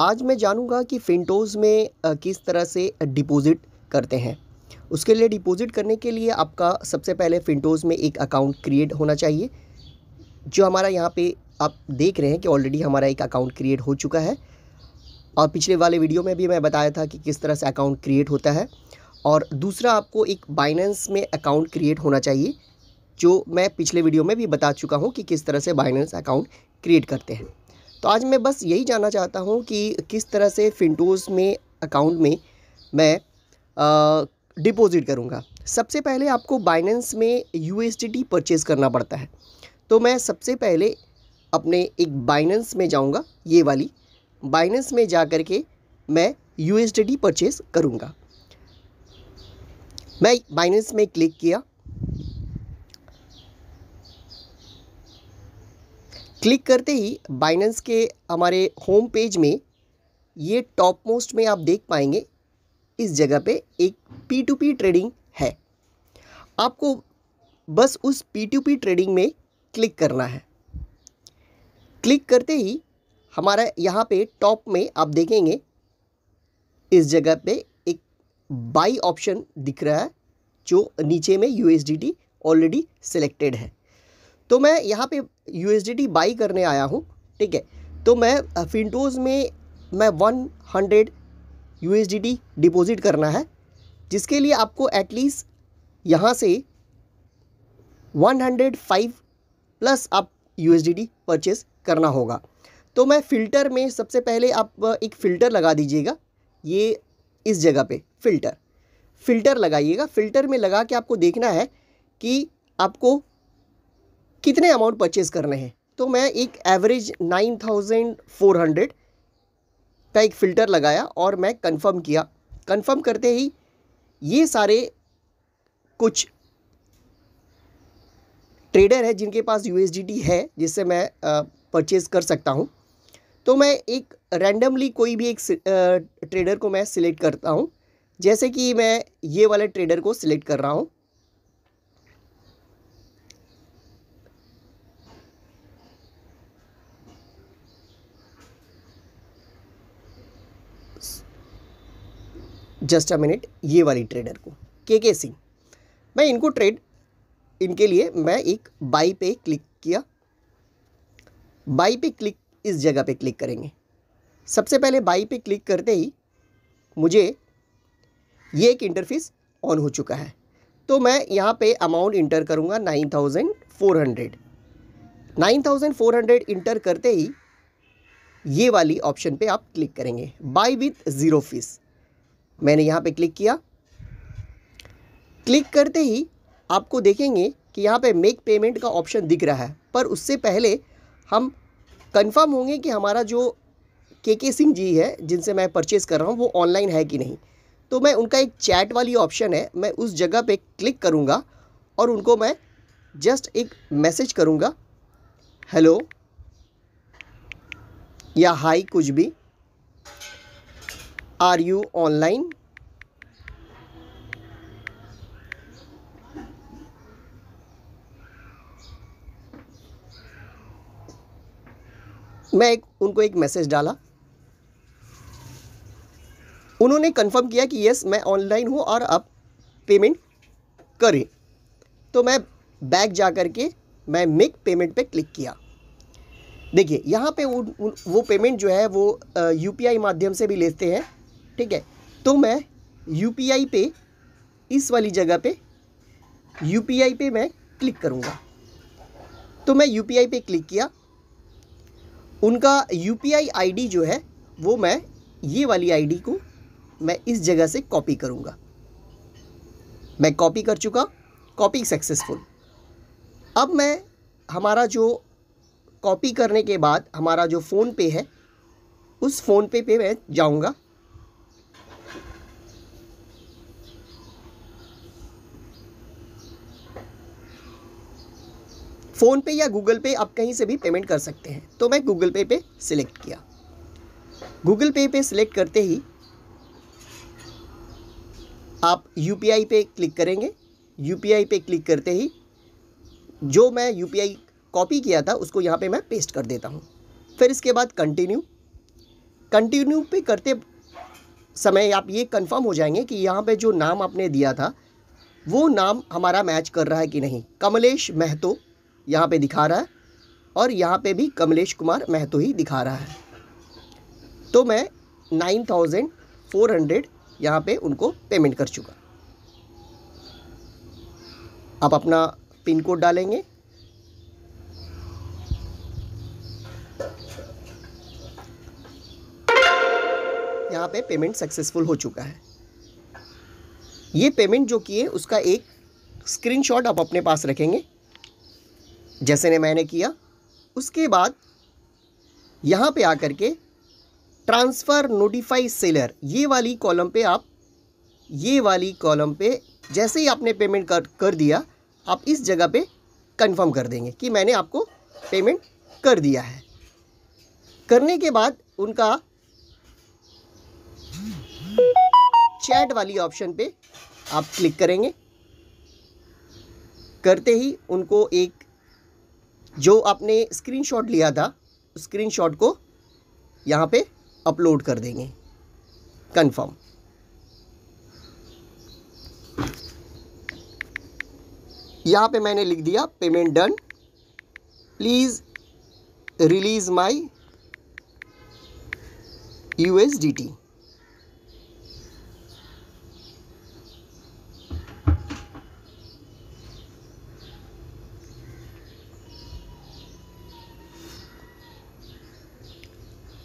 आज मैं जानूंगा कि फिंटोज़ में किस तरह से डिपॉज़िट करते हैं उसके लिए डिपॉज़िट करने के लिए आपका सबसे पहले फिंटोज़ में एक अकाउंट क्रिएट होना चाहिए जो हमारा यहाँ पे आप देख रहे हैं कि ऑलरेडी हमारा एक अकाउंट क्रिएट हो चुका है और पिछले वाले वीडियो में भी मैं बताया था कि किस तरह से अकाउंट क्रिएट होता है और दूसरा आपको एक बाइनेंस में अकाउंट क्रिएट होना चाहिए जो मैं पिछले वीडियो में भी बता चुका हूँ कि किस तरह से बाइनेंस अकाउंट क्रिएट करते हैं तो आज मैं बस यही जानना चाहता हूँ कि किस तरह से फिंटोज़ में अकाउंट में मैं डिपॉज़िट करूँगा सबसे पहले आपको बाइनेंस में यू एस परचेज़ करना पड़ता है तो मैं सबसे पहले अपने एक बाइनेंस में जाऊँगा ये वाली बाइनेंस में जा कर के मैं यू परचेज़ करूँगा मैं बाइनेंस में क्लिक किया क्लिक करते ही बाइनेंस के हमारे होम पेज में ये टॉप मोस्ट में आप देख पाएंगे इस जगह पे एक पी टू पी ट्रेडिंग है आपको बस उस पी टू पी ट्रेडिंग में क्लिक करना है क्लिक करते ही हमारा यहाँ पे टॉप में आप देखेंगे इस जगह पे एक बाई ऑप्शन दिख रहा है जो नीचे में यू ऑलरेडी सिलेक्टेड है तो मैं यहाँ पे यू बाई करने आया हूँ ठीक है तो मैं फिंटोज़ में मैं वन हंड्रेड यू डिपॉज़िट करना है जिसके लिए आपको एटलीस्ट यहाँ से वन हंड्रेड फाइव प्लस आप यू परचेस करना होगा तो मैं फ़िल्टर में सबसे पहले आप एक फ़िल्टर लगा दीजिएगा ये इस जगह पे फ़िल्टर फ़िल्टर लगाइएगा फ़िल्टर में लगा के आपको देखना है कि आपको कितने अमाउंट परचेज करने हैं तो मैं एक average nine thousand four hundred का एक फ़िल्टर लगाया और मैं कंफर्म किया कंफर्म करते ही ये सारे कुछ ट्रेडर है जिनके पास यू है जिससे मैं परचेज़ कर सकता हूँ तो मैं एक रैंडमली कोई भी एक ट्रेडर को मैं सिलेक्ट करता हूँ जैसे कि मैं ये वाले ट्रेडर को सिलेक्ट कर रहा हूँ जस्ट अ मिनट ये वाली ट्रेडर को के के सिंह मैं इनको ट्रेड इनके लिए मैं एक बाई पे क्लिक किया बाई पे क्लिक इस जगह पे क्लिक करेंगे सबसे पहले बाई पे क्लिक करते ही मुझे ये एक इंटरफेस ऑन हो चुका है तो मैं यहाँ पे अमाउंट इंटर करूँगा nine thousand four hundred nine thousand four hundred enter करते ही ये वाली ऑप्शन पे आप क्लिक करेंगे बाई विथ ज़ीरो फीस मैंने यहाँ पे क्लिक किया क्लिक करते ही आपको देखेंगे कि यहाँ पे मेक पेमेंट का ऑप्शन दिख रहा है पर उससे पहले हम कंफर्म होंगे कि हमारा जो के के सिंह जी है जिनसे मैं परचेज़ कर रहा हूँ वो ऑनलाइन है कि नहीं तो मैं उनका एक चैट वाली ऑप्शन है मैं उस जगह पे क्लिक करूँगा और उनको मैं जस्ट एक मैसेज करूँगा हेलो या हाई कुछ भी आर यू ऑनलाइन मैं एक उनको एक मैसेज डाला उन्होंने कंफर्म किया कि यस मैं ऑनलाइन हूँ और आप पेमेंट करें तो मैं बैक जा कर के मैं मेक पेमेंट पे क्लिक किया देखिए यहाँ पे वो वो पेमेंट जो है वो यूपीआई माध्यम से भी लेते हैं ठीक है तो मैं यू पे इस वाली जगह पे यू पे मैं क्लिक करूँगा तो मैं यू पे क्लिक किया उनका यू पी जो है वो मैं ये वाली आई को मैं इस जगह से कॉपी करूँगा मैं कॉपी कर चुका कॉपी सक्सेसफुल अब मैं हमारा जो कॉपी करने के बाद हमारा जो फ़ोन पे है उस फ़ोन पे पे मैं जाऊँगा फ़ोन पे या गूगल पे आप कहीं से भी पेमेंट कर सकते हैं तो मैं गूगल पे पे सिलेक्ट किया गूगल पे पे सिलेक्ट करते ही आप यू पे क्लिक करेंगे यू पे क्लिक करते ही जो मैं यू कॉपी किया था उसको यहाँ पे मैं पेस्ट कर देता हूँ फिर इसके बाद कंटिन्यू कंटिन्यू पे करते समय आप ये कंफर्म हो जाएंगे कि यहाँ पे जो नाम आपने दिया था वो नाम हमारा मैच कर रहा है कि नहीं कमलेश महतो यहाँ पे दिखा रहा है और यहाँ पे भी कमलेश कुमार महतो ही दिखा रहा है तो मैं नाइन थाउजेंड फोर हंड्रेड यहाँ पर उनको पेमेंट कर चुका आप अपना पिन कोड डालेंगे यहाँ पे पेमेंट सक्सेसफुल हो चुका है ये पेमेंट जो किए उसका एक स्क्रीनशॉट आप अपने पास रखेंगे जैसे ने मैंने किया उसके बाद यहाँ पे आकर के ट्रांसफ़र नोटिफाई सेलर ये वाली कॉलम पे आप ये वाली कॉलम पे जैसे ही आपने पेमेंट कर कर दिया आप इस जगह पे कंफर्म कर देंगे कि मैंने आपको पेमेंट कर दिया है करने के बाद उनका चैट वाली ऑप्शन पे आप क्लिक करेंगे करते ही उनको एक जो आपने स्क्रीनशॉट लिया था स्क्रीनशॉट को यहाँ पे अपलोड कर देंगे कंफर्म यहाँ पे मैंने लिख दिया payment done please release my U S D T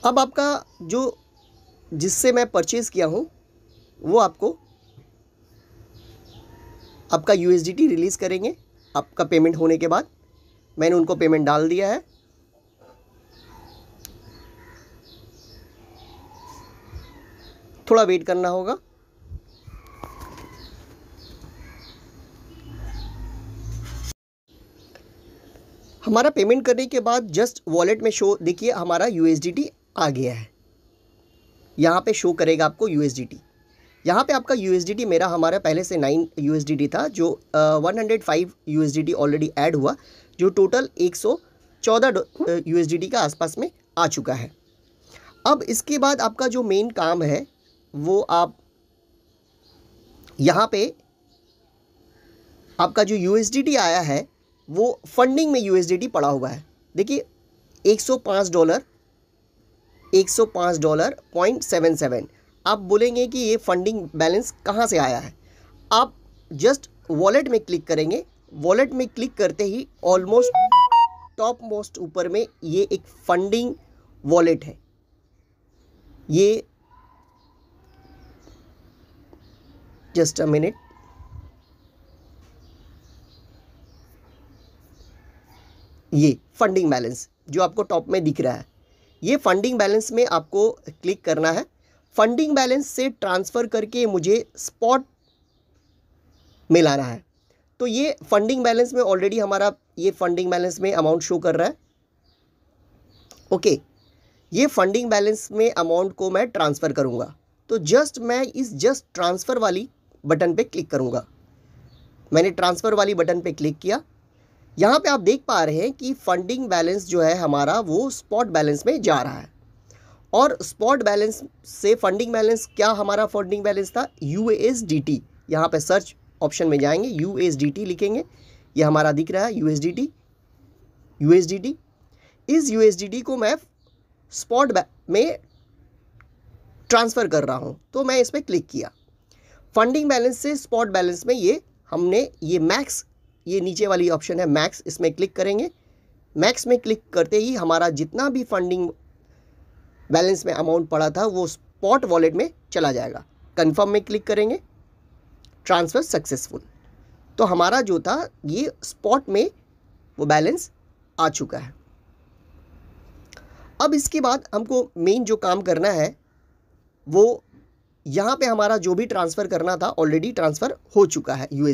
अब आपका जो जिससे मैं परचेज़ किया हूँ वो आपको आपका यू रिलीज़ करेंगे आपका पेमेंट होने के बाद मैंने उनको पेमेंट डाल दिया है थोड़ा वेट करना होगा हमारा पेमेंट करने के बाद जस्ट वॉलेट में शो देखिए हमारा यू आ गया है यहाँ पे शो करेगा आपको यू एस टी यहाँ पर आपका यू एस डी टी मेरा हमारा पहले से nine U S D T था जो one hundred five U S D T already add हुआ जो टोटल एक सौ चौदह यू एस डी टी का आसपास में आ चुका है अब इसके बाद आपका जो मेन काम है वो आप यहाँ पे आपका जो यू आया है वो फंडिंग में यू पड़ा हुआ है देखिए 105 dollar 105 dollar point seven seven आप बोलेंगे कि ये फंडिंग बैलेंस कहाँ से आया है आप जस्ट वॉलेट में क्लिक करेंगे वॉलेट में क्लिक करते ही ऑलमोस्ट टॉप मोस्ट ऊपर में ये एक फंडिंग वॉलेट है ये जस्ट अ मिनट ये फंडिंग बैलेंस जो आपको टॉप में दिख रहा है ये फंडिंग बैलेंस में आपको क्लिक करना है फंडिंग बैलेंस से ट्रांसफ़र करके मुझे स्पॉट में लाना है तो ये फंडिंग बैलेंस में ऑलरेडी हमारा ये फंडिंग बैलेंस में अमाउंट शो कर रहा है ओके ये फंडिंग बैलेंस में अमाउंट को मैं ट्रांसफ़र करूँगा तो जस्ट मैं इस जस्ट ट्रांसफ़र वाली बटन पे क्लिक करूँगा मैंने ट्रांसफ़र वाली बटन पे क्लिक किया यहाँ पे आप देख पा रहे हैं कि फंडिंग बैलेंस जो है हमारा वो स्पॉट बैलेंस में जा रहा है और स्पॉट बैलेंस से फंडिंग बैलेंस क्या हमारा फंडिंग बैलेंस था यू एस डी टी यहाँ पर सर्च ऑप्शन में जाएंगे यू एस डी टी लिखेंगे ये हमारा दिख रहा है U S D T U S D T इस यू एस डी टी को मैं स्पॉट में ट्रांसफ़र कर रहा हूँ तो मैं इस पर क्लिक किया फंडिंग बैलेंस से स्पॉट बैलेंस में ये हमने ये मैक्स ये नीचे वाली ऑप्शन है मैक्स इसमें क्लिक करेंगे मैक्स में क्लिक करते ही हमारा जितना भी फंडिंग बैलेंस में अमाउंट पड़ा था वो स्पॉट वॉलेट में चला जाएगा कन्फर्म में क्लिक करेंगे ट्रांसफ़र सक्सेसफुल तो हमारा जो था ये स्पॉट में वो बैलेंस आ चुका है अब इसके बाद हमको मेन जो काम करना है वो यहाँ पे हमारा जो भी ट्रांसफ़र करना था ऑलरेडी ट्रांसफ़र हो चुका है यू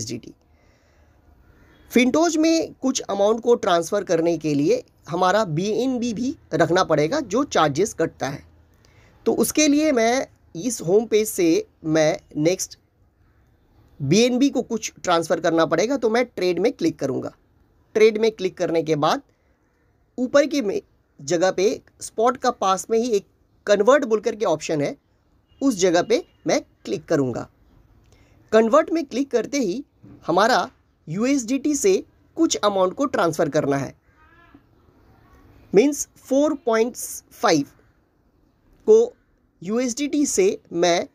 फिंटोज में कुछ अमाउंट को ट्रांसफ़र करने के लिए हमारा बी भी रखना पड़ेगा जो चार्जेस कटता है तो उसके लिए मैं इस होम पेज से मैं नेक्स्ट बी को कुछ ट्रांसफ़र करना पड़ेगा तो मैं ट्रेड में क्लिक करूँगा ट्रेड में क्लिक करने के बाद ऊपर की जगह पे स्पॉट का पास में ही एक कन्वर्ट बोल करके ऑप्शन है उस जगह पे मैं क्लिक करूँगा कन्वर्ट में क्लिक करते ही हमारा यूएसडीटी से कुछ अमाउंट को ट्रांसफ़र करना है मीन्स फोर पॉइंट फाइव को यूएसडीटी से मैं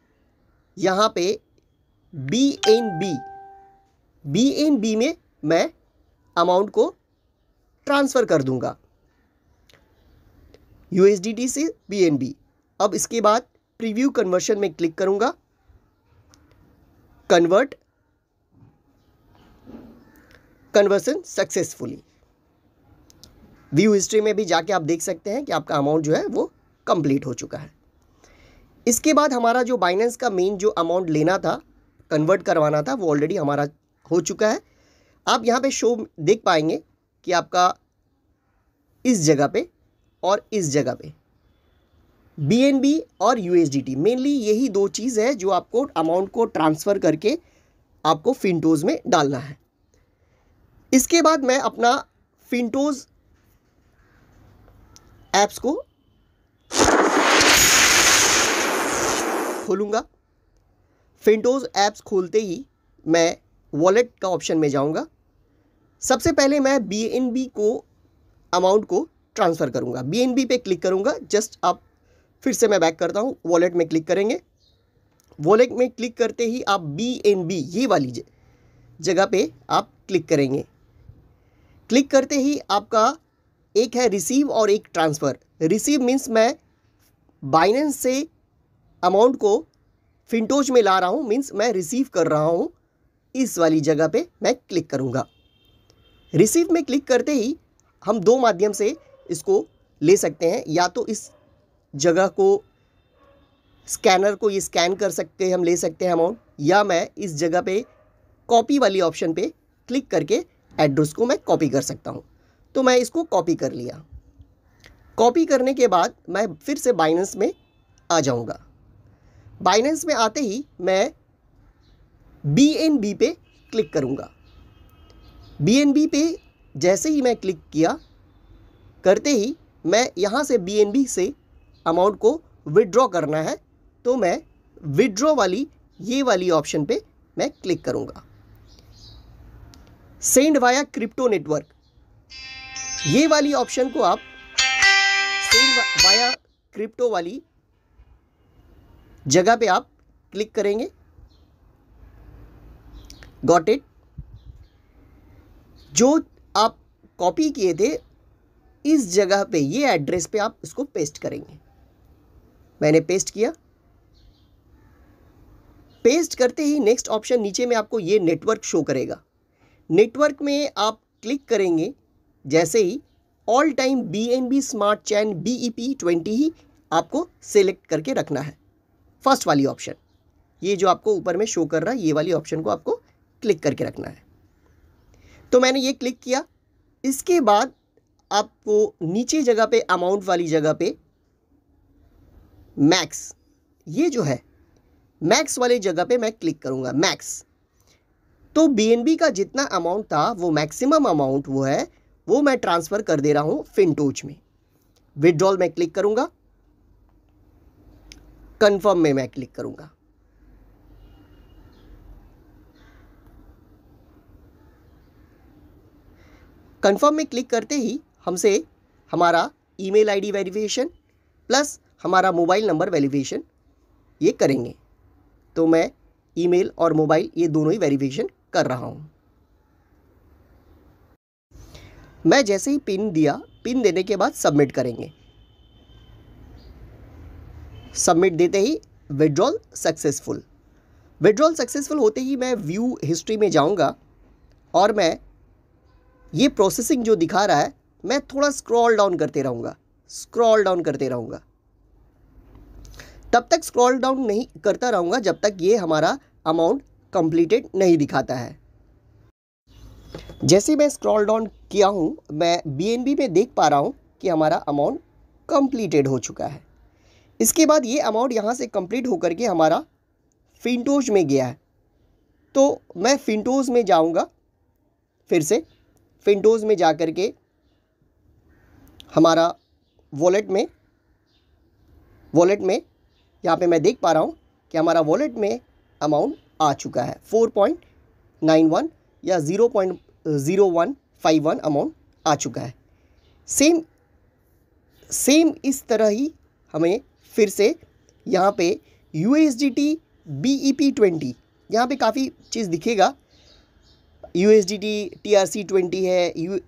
यहाँ पे B N B B N B में मैं अमाउंट को ट्रांसफ़र कर दूंगा टी से बी एन बी अब इसके बाद प्रीव्यू कन्वर्शन में क्लिक करूंगा convert conversion successfully view history में भी जाके आप देख सकते हैं कि आपका अमाउंट जो है वो कंप्लीट हो चुका है इसके बाद हमारा जो बाइनेंस का मेन जो अमाउंट लेना था कन्वर्ट करवाना था वो ऑलरेडी हमारा हो चुका है आप यहाँ पे शो देख पाएंगे कि आपका इस जगह पे और इस जगह पे बी और यू मेनली यही दो चीज़ है जो आपको अमाउंट को ट्रांसफ़र करके आपको फिनटोज़ में डालना है इसके बाद मैं अपना फिंटोज ऐप्स को खोलूँगा फिंटोज ऐप्स खोलते ही मैं वॉलेट का ऑप्शन में जाऊँगा सबसे पहले मैं बी को अमाउंट को ट्रांसफ़र करूँगा बी पे क्लिक करूँगा जस्ट आप फिर से मैं बैक करता हूँ वॉलेट में क्लिक करेंगे वॉलेट में क्लिक करते ही आप बी एन बी ये वाली जगह पे आप क्लिक करेंगे क्लिक करते ही आपका एक है रिसीव और एक ट्रांसफ़र रिसीव मीन्स मैं बाइनेंस से अमाउंट को फिंटोज में ला रहा हूँ मीन्स मैं रिसीव कर रहा हूँ इस वाली जगह पे मैं क्लिक करूँगा रिसीव में क्लिक करते ही हम दो माध्यम से इसको ले सकते हैं या तो इस जगह को स्कैनर को ये स्कैन कर सकते हम ले सकते हैं अमाउंट या मैं इस जगह पे कॉपी वाली ऑप्शन पे क्लिक करके एड्रेस को मैं कॉपी कर सकता हूँ तो मैं इसको कॉपी कर लिया कॉपी करने के बाद मैं फिर से बाइनेंस में आ जाऊँगा बाइनेंस में आते ही मैं बी एन बी पे क्लिक करूँगा बी एन बी पे जैसे ही मैं क्लिक किया करते ही मैं यहाँ से बी एन बी से अमाउंट को विड्रॉ करना है तो मैं विड्रॉ वाली ये वाली ऑप्शन पे मैं क्लिक करूँगा सेंड वाया क्रिप्टो नेटवर्क ये वाली ऑप्शन को आप सेंड वाया क्रिप्टो वाली जगह पे आप क्लिक करेंगे गॉट इट जो आप कॉपी किए थे इस जगह पे ये एड्रेस पे आप इसको पेस्ट करेंगे मैंने पेस्ट किया पेस्ट करते ही नेक्स्ट ऑप्शन नीचे में आपको ये नेटवर्क शो करेगा नेटवर्क में आप क्लिक करेंगे जैसे ही all time B N B smart chain B E P twenty ही आपको सेलेक्ट करके रखना है फर्स्ट वाली ऑप्शन ये जो आपको ऊपर में शो कर रहा है ये वाली ऑप्शन को आपको क्लिक करके रखना है तो मैंने ये क्लिक किया इसके बाद आपको नीचे जगह पे अमाउंट वाली जगह पे मैक्स ये जो है मैक्स वाली जगह पे मैं क्लिक करूँगा मैक्स तो बी का जितना अमाउंट था वो मैक्सिमम अमाउंट वो है वो मैं ट्रांसफ़र कर दे रहा हूँ फिनटोच में विड्रॉल में क्लिक करूँगा कन्फर्म में मैं क्लिक करूँगा कन्फर्म में क्लिक करते ही हमसे हमारा ईमेल आईडी वेरिफिकेशन प्लस हमारा मोबाइल नंबर वेरिफिकेशन ये करेंगे तो मैं ईमेल और मोबाइल ये दोनों ही वेरिफिकेशन कर रहा हूँ मैं जैसे ही पिन दिया पिन देने के बाद सबमिट करेंगे सबमिट देते ही विड्रॉल सक्सेसफुल विड्रॉल सक्सेसफुल होते ही मैं व्यू हिस्ट्री में जाऊंगा और मैं ये प्रोसेसिंग जो दिखा रहा है मैं थोड़ा स्क्रॉल डाउन करते रहूंगा स्क्रॉल डाउन करते रहूंगा तब तक स्क्रॉल डाउन नहीं करता रहूंगा जब तक ये हमारा अमाउंट कंप्लीटेड नहीं दिखाता है जैसे मैं स्क्रॉल डाउन किया हूँ मैं बी में देख पा रहा हूँ कि हमारा अमाउंट कंप्लीटेड हो चुका है इसके बाद ये अमाउंट यहाँ से कंप्लीट होकर के हमारा फिंटोज में गया है तो मैं फिंटोज में जाऊँगा फिर से फिंटोज में जा कर के हमारा वॉलेट में वॉलेट में यहाँ पे मैं देख पा रहा हूँ कि हमारा वॉलेट में अमाउंट आ चुका है फोर पॉइंट नाइन वन या zero point zero one five one amount आ चुका है सेम सेम इस तरह ही हमें फिर से यहाँ पे U S D T B E P twenty यहाँ पर काफ़ी चीज़ दिखेगा U S D T T R C twenty है U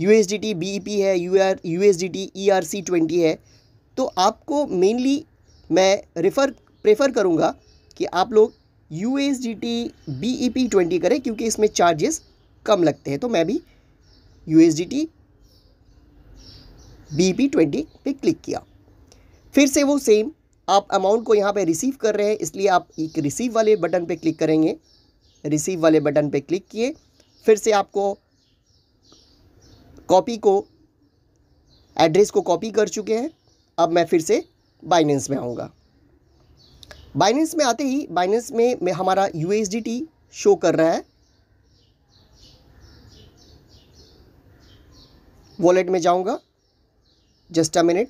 U S D T B E P है U R U S D T E R C twenty है तो आपको मेनली मैं रेफ़र प्रेफर करूँगा कि आप लोग U S D T B E P twenty करें क्योंकि इसमें चार्जेस कम लगते हैं तो मैं भी U S D T B E P twenty पर क्लिक किया फिर से वो सेम आप अमाउंट को यहाँ पे रिसीव कर रहे हैं इसलिए आप एक रिसीव वाले बटन पे क्लिक करेंगे रिसीव वाले बटन पे क्लिक किए फिर से आपको कॉपी को एड्रेस को कॉपी कर चुके हैं अब मैं फिर से बाइनेंस में आऊँगा बाइनेंस में आते ही बाइनेंस में, में हमारा यू शो कर रहा है वॉलेट में जाऊंगा जस्ट अ मिनट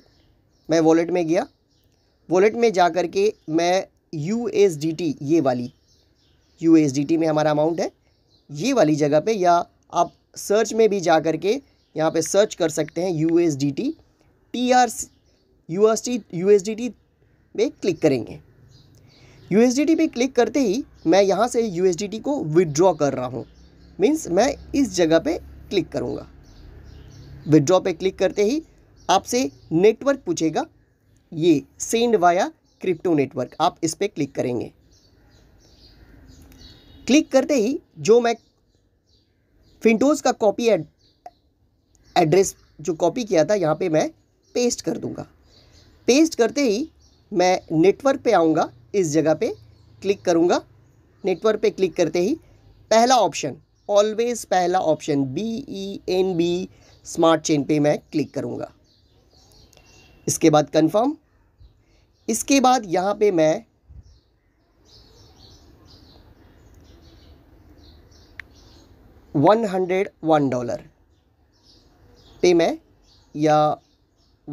मैं वॉलेट में गया वॉलेट में जा कर के मैं यू ये वाली यू में हमारा अमाउंट है ये वाली जगह पे या आप सर्च में भी जा कर के यहाँ पे सर्च कर सकते हैं U S D T T R U S T U S D T में क्लिक करेंगे यू पे क्लिक करते ही मैं यहाँ से यू को विदड्रॉ कर रहा हूँ मीन्स मैं इस जगह पे क्लिक करूँगा विदड्रॉ पे क्लिक करते ही आपसे नेटवर्क पूछेगा ये सेंड वाया क्रिप्टो नेटवर्क आप इस पर क्लिक करेंगे क्लिक करते ही जो मैं फिंटोज का कॉपी एड्रेस जो कॉपी किया था यहाँ पे मैं पेस्ट कर दूंगा पेस्ट करते ही मैं नेटवर्क पे आऊँगा इस जगह पे क्लिक करूँगा नेटवर्क पे क्लिक करते ही पहला ऑप्शन ऑलवेज़ पहला option B E N B smart chain पे मैं क्लिक करूँगा इसके बाद कंफर्म इसके बाद यहाँ पे मैं वन हंड्रेड वन डॉलर पे मैं या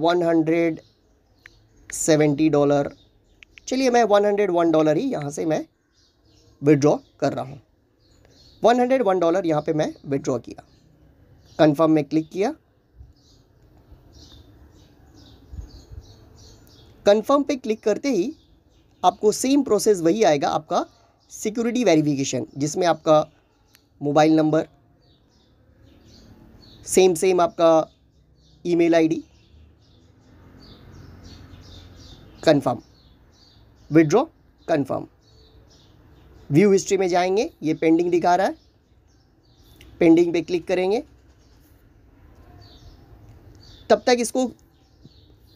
वन हंड्रेड सेवेंटी डॉलर चलिए मैं वन हंड्रेड वन डॉलर ही यहाँ से मैं विड्रॉ कर रहा हूँ वन हंड्रेड वन डॉलर यहाँ पे मैं विड्रॉ किया कन्फर्म में क्लिक किया कन्फर्म पे क्लिक करते ही आपको सेम प्रोसेस वही आएगा आपका सिक्योरिटी वेरिफिकेशन जिसमें आपका मोबाइल नंबर सेम सेम आपका email ID confirm withdraw confirm view history में जाएंगे ये पेंडिंग दिखा रहा है पेंडिंग पे क्लिक करेंगे तब तक इसको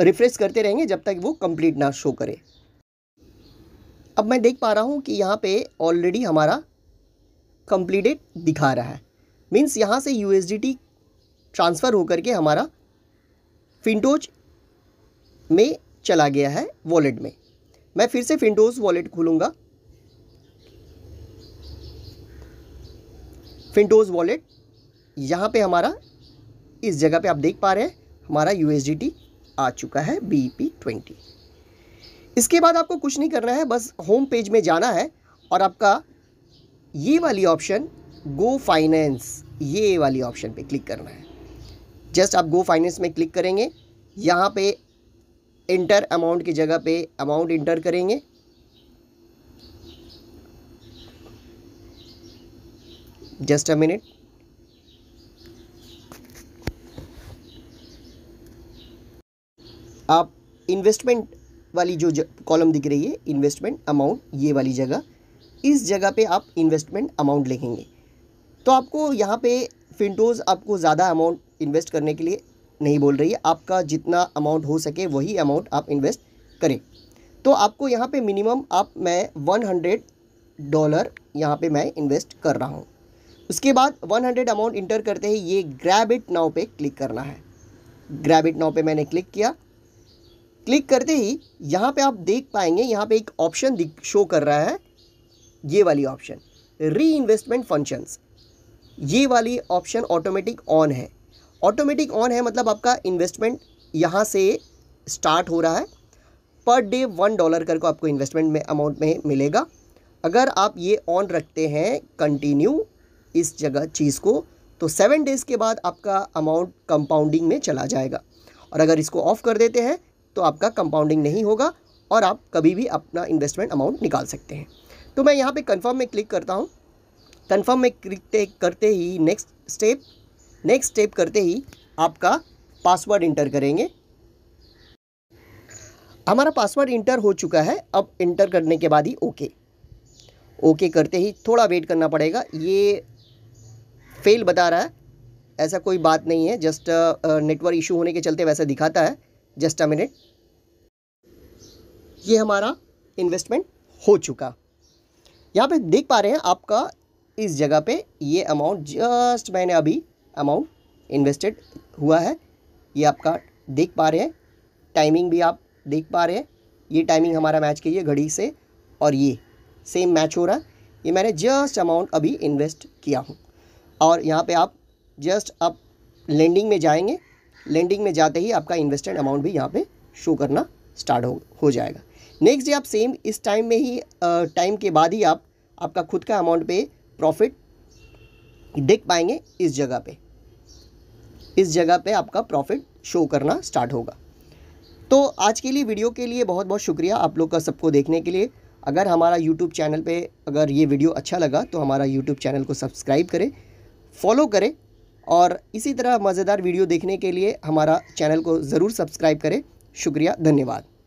रिफ्रेश करते रहेंगे जब तक वो कंप्लीट ना शो करे अब मैं देख पा रहा हूँ कि यहाँ पे ऑलरेडी हमारा कंप्लीटेड दिखा रहा है मीन्स यहाँ से यू ट्रांसफ़र होकर के हमारा फिंटोज में चला गया है वॉलेट में मैं फिर से विंडोज़ वॉलेट खोलूँगा विंडोज़ वॉलेट यहाँ पे हमारा इस जगह पे आप देख पा रहे हैं हमारा यू आ चुका है बी पी ट्वेंटी इसके बाद आपको कुछ नहीं करना है बस होम पेज में जाना है और आपका ये वाली ऑप्शन गो फाइनेंस ये वाली ऑप्शन पे क्लिक करना है जस्ट आप गो फाइनेंस में क्लिक करेंगे यहाँ पे इंटर अमाउंट की जगह पे अमाउंट इंटर करेंगे जस्ट अ मिनट आप इन्वेस्टमेंट वाली जो कॉलम दिख रही है इन्वेस्टमेंट अमाउंट ये वाली जगह इस जगह पे आप इन्वेस्टमेंट अमाउंट लिखेंगे तो आपको यहाँ पे फिंटोज़ आपको ज़्यादा अमाउंट इन्वेस्ट करने के लिए नहीं बोल रही है आपका जितना अमाउंट हो सके वही अमाउंट आप इन्वेस्ट करें तो आपको यहाँ पे मिनिमम आप मैं वन हंड्रेड डॉलर यहाँ पे मैं इन्वेस्ट कर रहा हूँ उसके बाद वन हंड्रेड अमाउंट इंटर करते ही ये ग्रैबिट नाव पे क्लिक करना है ग्रैबिट नाव पे मैंने क्लिक किया क्लिक करते ही यहाँ पे आप देख पाएंगे यहाँ पे एक ऑप्शन शो कर रहा है ये वाली ऑप्शन री इन्वेस्टमेंट फंक्शंस ये वाली ऑप्शन ऑटोमेटिक ऑन है ऑटोमेटिक ऑन है मतलब आपका इन्वेस्टमेंट यहाँ से स्टार्ट हो रहा है पर डे वन डॉलर करके आपको इन्वेस्टमेंट में अमाउंट में मिलेगा अगर आप ये ऑन रखते हैं कंटिन्यू इस जगह चीज़ को तो सेवन डेज़ के बाद आपका अमाउंट कंपाउंडिंग में चला जाएगा और अगर इसको ऑफ़ कर देते हैं तो आपका कंपाउंडिंग नहीं होगा और आप कभी भी अपना इन्वेस्टमेंट अमाउंट निकाल सकते हैं तो मैं यहाँ पे कंफर्म में क्लिक करता हूँ कंफर्म में क्लिक करते ही नेक्स्ट स्टेप नेक्स्ट स्टेप करते ही आपका पासवर्ड इंटर करेंगे हमारा पासवर्ड इंटर हो चुका है अब इंटर करने के बाद ही ओके ओके करते ही थोड़ा वेट करना पड़ेगा ये फेल बता रहा है ऐसा कोई बात नहीं है जस्ट नेटवर्क इशू होने के चलते वैसा दिखाता है जस्ट अ मिनट ये हमारा इन्वेस्टमेंट हो चुका यहाँ पे देख पा रहे हैं आपका इस जगह पे ये अमाउंट जस्ट मैंने अभी अमाउंट इन्वेस्टेड हुआ है ये आपका देख पा रहे हैं टाइमिंग भी आप देख पा रहे हैं ये टाइमिंग हमारा मैच कीजिए घड़ी से और ये सेम मैच हो रहा है ये मैंने जस्ट अमाउंट अभी इन्वेस्ट किया हूँ और यहाँ पे आप जस्ट आप लैंडिंग में जाएंगे लैंडिंग में जाते ही आपका इन्वेस्टेड अमाउंट भी यहाँ पे शो करना स्टार्ट हो हो जाएगा नेक्स्ट डे आप सेम इस टाइम में ही टाइम के बाद ही आप आपका खुद का अमाउंट पे प्रॉफिट देख पाएंगे इस जगह पर इस जगह पे आपका प्रॉफिट शो करना स्टार्ट होगा तो आज के लिए वीडियो के लिए बहुत बहुत शुक्रिया आप लोग का सबको देखने के लिए अगर हमारा यूट्यूब चैनल पे अगर ये वीडियो अच्छा लगा तो हमारा यूट्यूब चैनल को सब्सक्राइब करें फॉलो करें और इसी तरह मज़ेदार वीडियो देखने के लिए हमारा चैनल को ज़रूर सब्सक्राइब करें शुक्रिया धन्यवाद